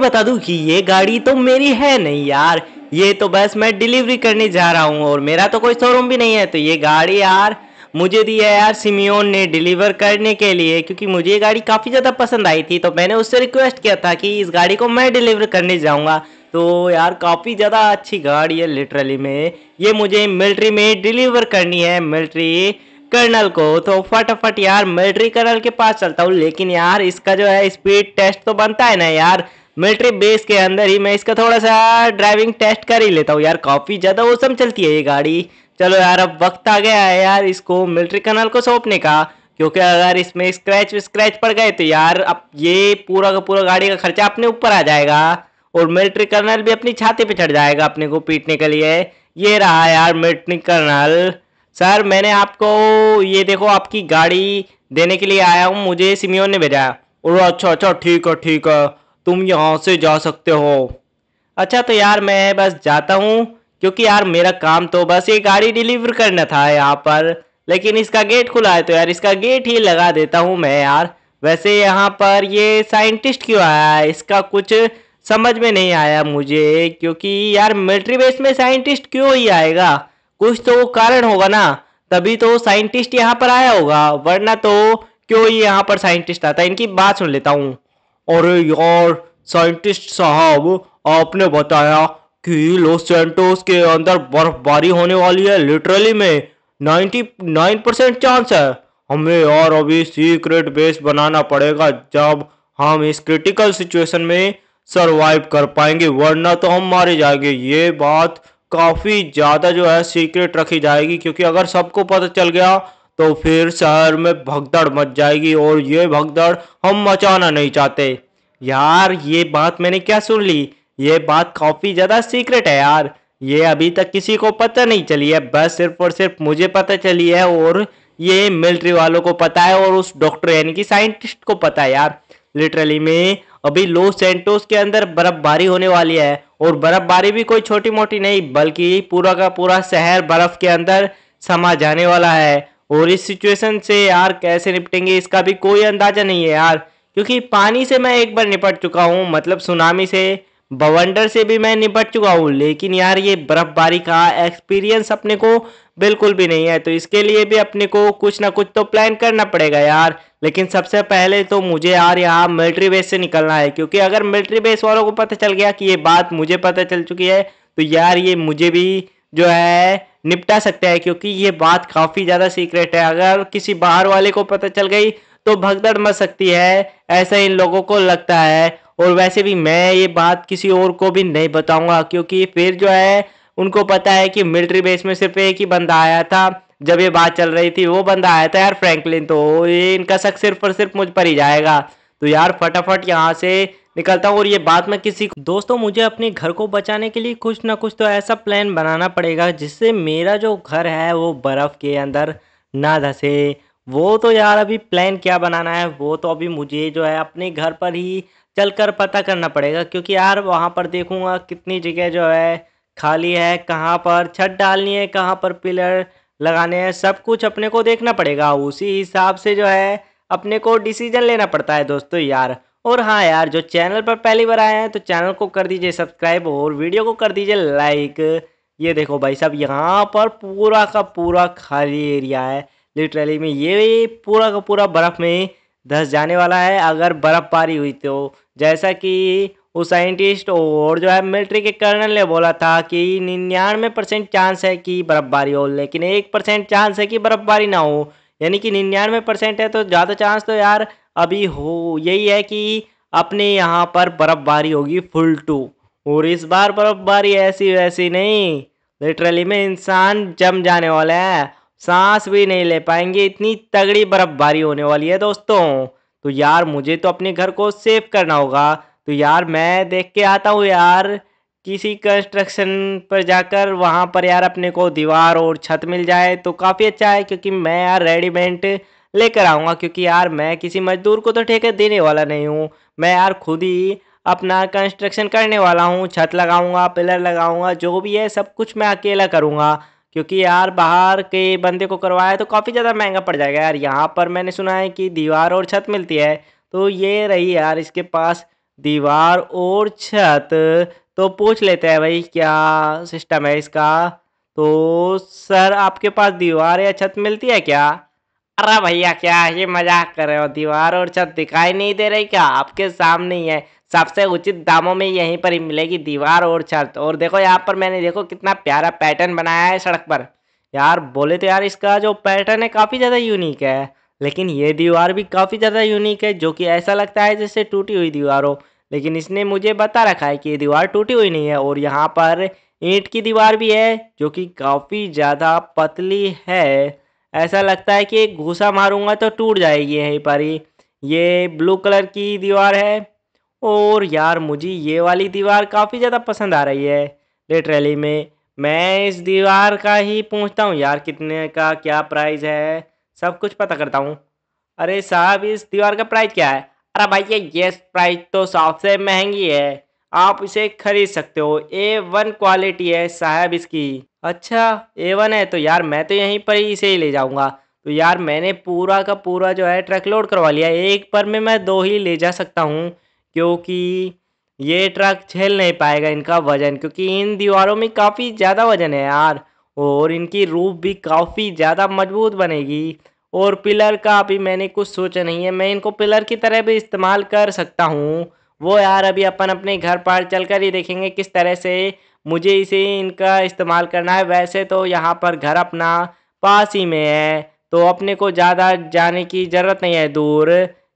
ही बता दूं कि ये गाड़ी तो मेरी है नहीं यार ये तो बस मैं डिलीवरी करने जा रहा हूँ और मेरा तो कोई शोरूम भी नहीं है तो ये गाड़ी यार मुझे दी है यार सिमियोन ने डिलीवर करने के लिए क्योंकि मुझे ये गाड़ी काफ़ी ज़्यादा पसंद आई थी तो मैंने उससे रिक्वेस्ट किया था कि इस गाड़ी को मैं डिलीवर करने जाऊँगा तो यार काफ़ी ज़्यादा अच्छी गाड़ी है लिटरली में ये मुझे मिलिट्री में डिलीवर करनी है मिलिट्री कर्नल को तो फटाफट यार मिलिट्री कर्नल के पास चलता हूँ लेकिन यार इसका जो है स्पीड टेस्ट तो बनता है ना यार मिलिट्री बेस के अंदर ही मैं इसका थोड़ा सा ड्राइविंग टेस्ट कर ही लेता हूँ यार काफ़ी ज़्यादा ओसम चलती है ये गाड़ी चलो यार अब वक्त आ गया है यार इसको मिलिट्री कनाल को सौंपने का क्योंकि अगर इसमें स्क्रैच स्क्रैच पड़ गए तो यार अब ये पूरा का पूरा गाड़ी का खर्चा अपने ऊपर आ जाएगा और मिलिट्री कर्नल भी अपनी छाती पे चढ़ जाएगा अपने को पीटने के लिए ये रहा यार मिलिट्री कर्नल सर मैंने आपको ये देखो आपकी गाड़ी देने के लिए आया हूँ मुझे सिमियोन ने भेजा और अच्छा अच्छा ठीक है ठीक है तुम यहाँ से जा सकते हो अच्छा तो यार मैं बस जाता हूँ क्योंकि यार मेरा काम तो बस ये गाड़ी डिलीवर करना था यहाँ पर लेकिन इसका गेट खुला है तो यार इसका गेट ही लगा देता हूँ मैं यार वैसे यहाँ पर ये साइंटिस्ट क्यों आया है इसका कुछ समझ में नहीं आया मुझे क्योंकि यार मिलिट्री बेस में साइंटिस्ट क्यों ही आएगा कुछ तो कारण होगा ना तभी तो साइंटिस्ट यहाँ पर आया होगा वरना तो क्यों ही यहाँ पर साइंटिस्ट आता है इनकी बात सुन लेता हूँ और यार साइंटिस्ट साहब आपने बताया कि लॉस सेंटोस के अंदर बर्फबारी होने वाली है लिटरली में 99 परसेंट चांस है हमें और अभी सीक्रेट बेस बनाना पड़ेगा जब हम इस क्रिटिकल सिचुएशन में सरवाइव कर पाएंगे वरना तो हम मारे जाएंगे ये बात काफ़ी ज़्यादा जो है सीक्रेट रखी जाएगी क्योंकि अगर सबको पता चल गया तो फिर शहर में भगदड़ मच जाएगी और ये भगदड़ हम मचाना नहीं चाहते यार ये बात मैंने क्या सुन ली ये बात काफ़ी ज़्यादा सीक्रेट है यार ये अभी तक किसी को पता नहीं चली है बस सिर्फ और सिर्फ मुझे पता चली है और ये मिलिट्री वालों को पता है और उस डॉक्टर यानी कि साइंटिस्ट को पता है यार लिटरली में अभी लॉस सेंटोस के अंदर बर्फबारी होने वाली है और बर्फबारी भी कोई छोटी मोटी नहीं बल्कि पूरा का पूरा शहर बर्फ के अंदर समा जाने वाला है और इस सिचुएशन से यार कैसे निपटेंगे इसका भी कोई अंदाजा नहीं है यार क्योंकि पानी से मैं एक बार निपट चुका हूँ मतलब सुनामी से बवंडर से भी मैं निपट चुका हूँ लेकिन यार ये बर्फबारी का एक्सपीरियंस अपने को बिल्कुल भी नहीं है तो इसके लिए भी अपने को कुछ ना कुछ तो प्लान करना पड़ेगा यार लेकिन सबसे पहले तो मुझे यार यहाँ मिलिट्री बेस से निकलना है क्योंकि अगर मिलिट्री बेस वालों को पता चल गया कि ये बात मुझे पता चल चुकी है तो यार ये मुझे भी जो है निपटा सकता है क्योंकि ये बात काफ़ी ज़्यादा सीक्रेट है अगर किसी बाहर वाले को पता चल गई तो भगदड़ मच सकती है ऐसा इन लोगों को लगता है और वैसे भी मैं ये बात किसी और को भी नहीं बताऊंगा क्योंकि फिर जो है उनको पता है कि मिलिट्री बेस में सिर्फ एक ही बंदा आया था जब ये बात चल रही थी वो बंदा आया था यार फ्रैंकलिन तो ये इनका शक सिर्फ और सिर्फ मुझ पर ही जाएगा तो यार फटाफट यहाँ से निकलता हूँ और ये बात मैं किसी को दोस्तों मुझे अपने घर को बचाने के लिए कुछ ना कुछ तो ऐसा प्लान बनाना पड़ेगा जिससे मेरा जो घर है वो बर्फ़ के अंदर ना धसे वो तो यार अभी प्लान क्या बनाना है वो तो अभी मुझे जो है अपने घर पर ही चलकर पता करना पड़ेगा क्योंकि यार वहाँ पर देखूँगा कितनी जगह जो है खाली है कहाँ पर छत डालनी है कहाँ पर पिलर लगाने हैं सब कुछ अपने को देखना पड़ेगा उसी हिसाब से जो है अपने को डिसीजन लेना पड़ता है दोस्तों यार और हाँ यार जो चैनल पर पहली बार आए हैं तो चैनल को कर दीजिए सब्सक्राइब और वीडियो को कर दीजिए लाइक ये देखो भाई साहब यहाँ पर पूरा का पूरा खाली एरिया है लिटरली में ये पूरा का पूरा बर्फ़ में धस जाने वाला है अगर बर्फ़बारी हुई तो जैसा कि उस साइंटिस्ट और जो है मिलिट्री के कर्नल ने बोला था कि निन्यानवे परसेंट चांस है कि बर्फ़बारी हो लेकिन एक परसेंट चांस है कि बर्फ़बारी ना हो यानी कि निन्यानवे परसेंट है तो ज़्यादा चांस तो यार अभी हो यही है कि अपने यहाँ पर बर्फ़बारी होगी फुल टू और इस बार बर्फ़बारी ऐसी वैसी नहीं लिटरली में इंसान जम जाने वाला है सांस भी नहीं ले पाएंगे इतनी तगड़ी बर्फबारी होने वाली है दोस्तों तो यार मुझे तो अपने घर को सेफ करना होगा तो यार मैं देख के आता हूँ यार किसी कंस्ट्रक्शन पर जाकर वहाँ पर यार अपने को दीवार और छत मिल जाए तो काफ़ी अच्छा है क्योंकि मैं यार रेडीमेड लेकर आऊँगा क्योंकि यार मैं किसी मजदूर को तो ठेके देने वाला नहीं हूँ मैं यार खुद ही अपना कंस्ट्रक्शन करने वाला हूँ छत लगाऊँगा पिलर लगाऊँगा जो भी है सब कुछ मैं अकेला करूँगा क्योंकि यार बाहर के बंदे को करवाया तो काफ़ी ज़्यादा महंगा पड़ जाएगा यार यहाँ पर मैंने सुना है कि दीवार और छत मिलती है तो ये रही यार इसके पास दीवार और छत तो पूछ लेते हैं भाई क्या सिस्टम है इसका तो सर आपके पास दीवार या छत मिलती है क्या अरे भैया क्या ही मजाक कर रहे हो दीवार और छत दिखाई नहीं दे रही क्या आपके सामने ही है सबसे उचित दामों में यहीं पर ही मिलेगी दीवार और छत और देखो यहाँ पर मैंने देखो कितना प्यारा पैटर्न बनाया है सड़क पर यार बोले तो यार इसका जो पैटर्न है काफ़ी ज़्यादा यूनिक है लेकिन ये दीवार भी काफ़ी ज़्यादा यूनिक है जो कि ऐसा लगता है जैसे टूटी हुई दीवार हो लेकिन इसने मुझे बता रखा है कि ये दीवार टूटी हुई नहीं है और यहाँ पर ईंट की दीवार भी है जो कि काफ़ी ज़्यादा पतली है ऐसा लगता है कि घूसा मारूंगा तो टूट जाएगी यहीं पर ही ये ब्लू कलर की दीवार है और यार मुझे ये वाली दीवार काफ़ी ज़्यादा पसंद आ रही है लिटरली में मैं इस दीवार का ही पूछता हूँ यार कितने का क्या प्राइस है सब कुछ पता करता हूँ अरे साहब इस दीवार का प्राइस क्या है अरे भाई ये ये प्राइस तो सबसे महंगी है आप इसे खरीद सकते हो ए वन क्वालिटी है साहब इसकी अच्छा ए वन है तो यार मैं तो यहीं पर ही इसे ही ले जाऊँगा तो यार मैंने पूरा का पूरा जो है ट्रक लोड करवा लिया एक पर में मैं दो ही ले जा सकता हूँ क्योंकि ये ट्रक झेल नहीं पाएगा इनका वज़न क्योंकि इन दीवारों में काफ़ी ज़्यादा वज़न है यार और इनकी रूफ भी काफ़ी ज़्यादा मजबूत बनेगी और पिलर का अभी मैंने कुछ सोचा नहीं है मैं इनको पिलर की तरह भी इस्तेमाल कर सकता हूँ वो यार अभी अपन अपने घर पर चल कर ही देखेंगे किस तरह से मुझे इसे इनका इस्तेमाल करना है वैसे तो यहाँ पर घर अपना पास ही में है तो अपने को ज़्यादा जाने की ज़रूरत नहीं है दूर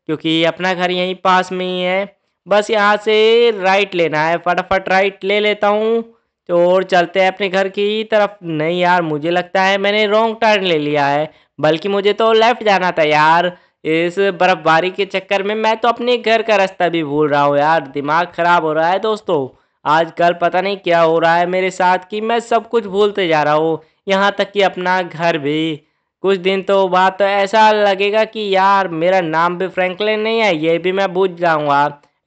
क्योंकि अपना घर यहीं पास में ही है बस यहाँ से राइट लेना है फटाफट राइट ले लेता हूँ तो और चलते हैं अपने घर की तरफ नहीं यार मुझे लगता है मैंने रॉन्ग टर्न ले लिया है बल्कि मुझे तो लेफ़्ट जाना था यार इस बर्फ़बारी के चक्कर में मैं तो अपने घर का रास्ता भी भूल रहा हूँ यार दिमाग ख़राब हो रहा है दोस्तों आजकल पता नहीं क्या हो रहा है मेरे साथ कि मैं सब कुछ भूलते जा रहा हूँ यहाँ तक कि अपना घर भी कुछ दिन तो बाद तो ऐसा लगेगा कि यार मेरा नाम भी फ्रैंकलिन नहीं है ये भी मैं भूल जाऊँगा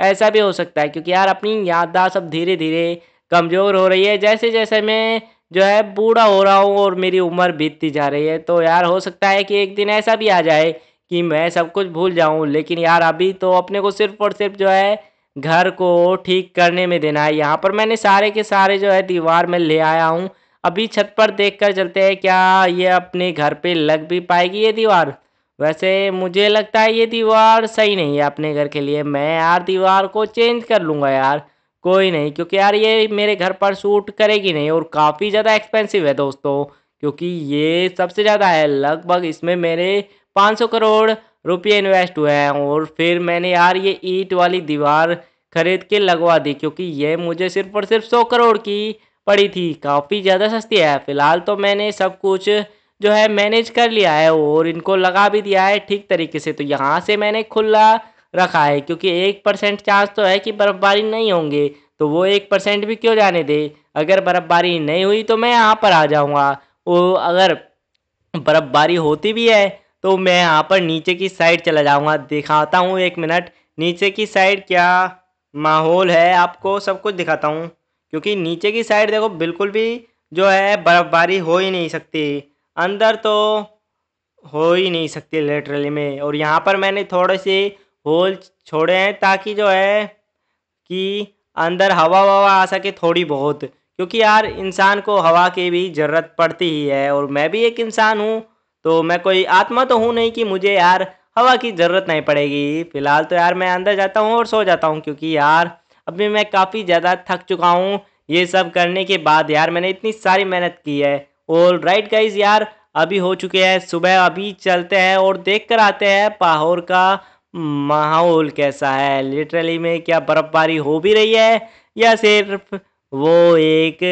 ऐसा भी हो सकता है क्योंकि यार अपनी याददाश्त अब धीरे धीरे कमज़ोर हो रही है जैसे जैसे मैं जो है बूढ़ा हो रहा हूँ और मेरी उम्र बीतती जा रही है तो यार हो सकता है कि एक दिन ऐसा भी आ जाए कि मैं सब कुछ भूल जाऊँ लेकिन यार अभी तो अपने को सिर्फ और सिर्फ जो है घर को ठीक करने में देना है यहाँ पर मैंने सारे के सारे जो है दीवार में ले आया हूँ अभी छत पर देख कर चलते हैं क्या ये अपने घर पे लग भी पाएगी ये दीवार वैसे मुझे लगता है ये दीवार सही नहीं है अपने घर के लिए मैं यार दीवार को चेंज कर लूँगा यार कोई नहीं क्योंकि यार ये मेरे घर पर सूट करेगी नहीं और काफ़ी ज़्यादा एक्सपेंसिव है दोस्तों क्योंकि ये सबसे ज़्यादा है लगभग इसमें मेरे 500 करोड़ रुपये इन्वेस्ट हुए हैं और फिर मैंने यार ये ईट वाली दीवार खरीद के लगवा दी क्योंकि ये मुझे सिर्फ और सिर्फ सौ करोड़ की पड़ी थी काफ़ी ज़्यादा सस्ती है फ़िलहाल तो मैंने सब कुछ जो है मैनेज कर लिया है और इनको लगा भी दिया है ठीक तरीके से तो यहाँ से मैंने खुला रखा है क्योंकि एक परसेंट चांस तो है कि बर्फबारी नहीं होंगे तो वो एक परसेंट भी क्यों जाने दे अगर बर्फबारी नहीं हुई तो मैं यहाँ पर आ जाऊँगा वो अगर बर्फबारी होती भी है तो मैं यहाँ पर नीचे की साइड चला जाऊँगा दिखाता हूँ एक मिनट नीचे की साइड क्या माहौल है आपको सब कुछ दिखाता हूँ क्योंकि नीचे की साइड देखो बिल्कुल भी जो है बर्फबारी हो ही नहीं सकती अंदर तो हो ही नहीं सकती लेटरली में और यहाँ पर मैंने थोड़े से होल छोड़े हैं ताकि जो है कि अंदर हवा ववा आ सके थोड़ी बहुत क्योंकि यार इंसान को हवा की भी ज़रूरत पड़ती ही है और मैं भी एक इंसान हूँ तो मैं कोई आत्मा तो हूँ नहीं कि मुझे यार हवा की ज़रूरत नहीं पड़ेगी फ़िलहाल तो यार मैं अंदर जाता हूँ और सो जाता हूँ क्योंकि यार अभी मैं काफ़ी ज़्यादा थक चुका हूँ ये सब करने के बाद यार मैंने इतनी सारी मेहनत की है और राइट गाइज यार अभी हो चुके हैं सुबह अभी चलते हैं और देख कर आते हैं पाहौर का माहौल कैसा है लिटरली में क्या बर्फ़बारी हो भी रही है या सिर्फ वो एक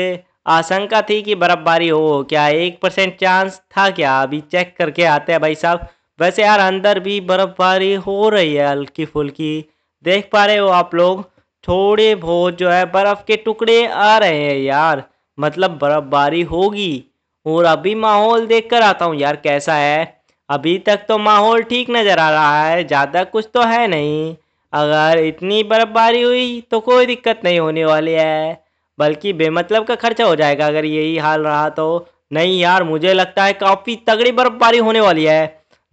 आशंका थी कि बर्फबारी हो क्या एक परसेंट चांस था क्या अभी चेक करके आते हैं भाई साहब वैसे यार अंदर भी बर्फबारी हो रही है हल्की फुल्की देख पा रहे हो आप लोग थोड़े बहुत जो है बर्फ़ के टुकड़े आ रहे हैं यार मतलब बर्फबारी होगी और अभी माहौल देख कर आता हूँ यार कैसा है अभी तक तो माहौल ठीक नज़र आ रहा है ज़्यादा कुछ तो है नहीं अगर इतनी बर्फबारी हुई तो कोई दिक्कत नहीं होने वाली है बल्कि बेमतलब का खर्चा हो जाएगा अगर यही हाल रहा तो नहीं यार मुझे लगता है काफ़ी तगड़ी बर्फबारी होने वाली है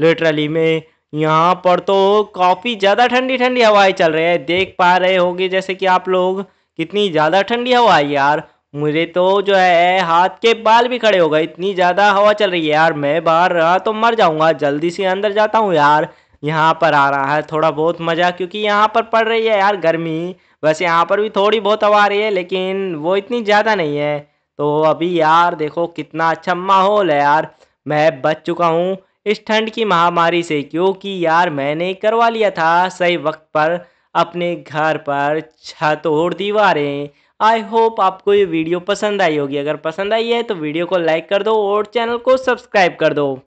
लिटरली में यहाँ पर तो काफ़ी ज़्यादा ठंडी ठंडी हवाएं चल रही है देख पा रहे होगे जैसे कि आप लोग कितनी ज़्यादा ठंडी हवा है यार मुझे तो जो है हाथ के बाल भी खड़े हो गए इतनी ज़्यादा हवा चल रही है यार मैं बाहर रहा तो मर जाऊँगा जल्दी से अंदर जाता हूँ यार यहाँ पर आ रहा है थोड़ा बहुत मज़ा क्योंकि यहाँ पर पड़ रही है यार गर्मी वैसे यहाँ पर भी थोड़ी बहुत हवा आ रही है लेकिन वो इतनी ज़्यादा नहीं है तो अभी यार देखो कितना अच्छा माहौल है यार मैं बच चुका हूँ इस ठंड की महामारी से क्योंकि यार मैंने करवा लिया था सही वक्त पर अपने घर पर छत और दीवारें आई होप आपको ये वीडियो पसंद आई होगी अगर पसंद आई है तो वीडियो को लाइक कर दो और चैनल को सब्सक्राइब कर दो